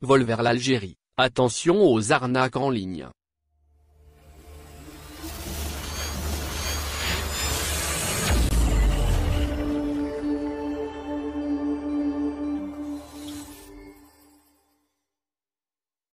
Vol vers l'Algérie. Attention aux arnaques en ligne.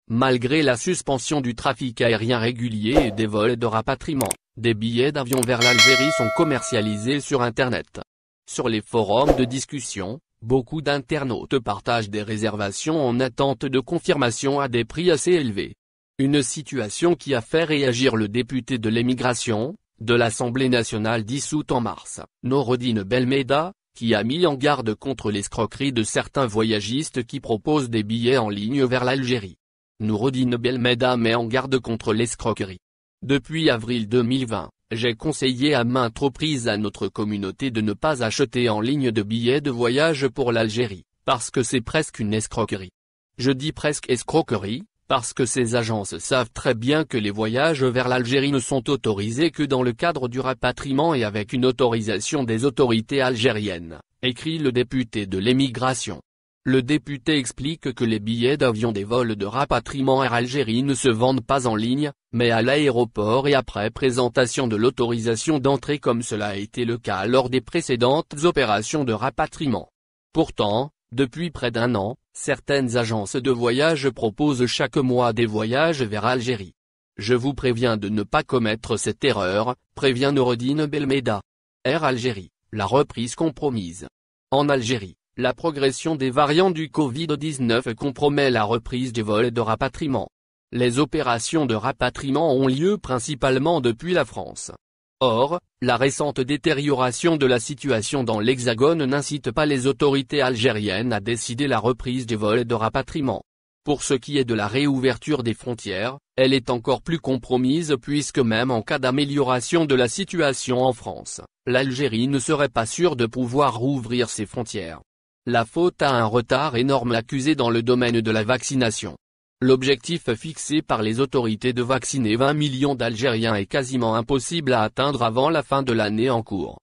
Malgré la suspension du trafic aérien régulier et des vols de rapatriement, des billets d'avion vers l'Algérie sont commercialisés sur Internet. Sur les forums de discussion, beaucoup d'internautes partagent des réservations en attente de confirmation à des prix assez élevés. Une situation qui a fait réagir le député de l'émigration, de l'Assemblée nationale dissoute en mars, Norodine Belmeda, qui a mis en garde contre l'escroquerie de certains voyagistes qui proposent des billets en ligne vers l'Algérie. Nourodine Belmeda met en garde contre l'escroquerie. Depuis avril 2020, j'ai conseillé à maintes reprises à notre communauté de ne pas acheter en ligne de billets de voyage pour l'Algérie, parce que c'est presque une escroquerie. Je dis presque escroquerie, parce que ces agences savent très bien que les voyages vers l'Algérie ne sont autorisés que dans le cadre du rapatriement et avec une autorisation des autorités algériennes, écrit le député de l'émigration. Le député explique que les billets d'avion des vols de rapatriement Air Algérie ne se vendent pas en ligne, mais à l'aéroport et après présentation de l'autorisation d'entrée comme cela a été le cas lors des précédentes opérations de rapatriement. Pourtant, depuis près d'un an, certaines agences de voyage proposent chaque mois des voyages vers Algérie. Je vous préviens de ne pas commettre cette erreur, prévient Norodine Belmeda. Air Algérie, la reprise compromise. En Algérie la progression des variants du Covid-19 compromet la reprise des vols de rapatriement. Les opérations de rapatriement ont lieu principalement depuis la France. Or, la récente détérioration de la situation dans l'Hexagone n'incite pas les autorités algériennes à décider la reprise des vols de rapatriement. Pour ce qui est de la réouverture des frontières, elle est encore plus compromise puisque même en cas d'amélioration de la situation en France, l'Algérie ne serait pas sûre de pouvoir rouvrir ses frontières. La faute a un retard énorme accusé dans le domaine de la vaccination. L'objectif fixé par les autorités de vacciner 20 millions d'Algériens est quasiment impossible à atteindre avant la fin de l'année en cours.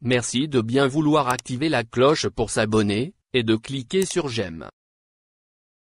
Merci de bien vouloir activer la cloche pour s'abonner, et de cliquer sur j'aime.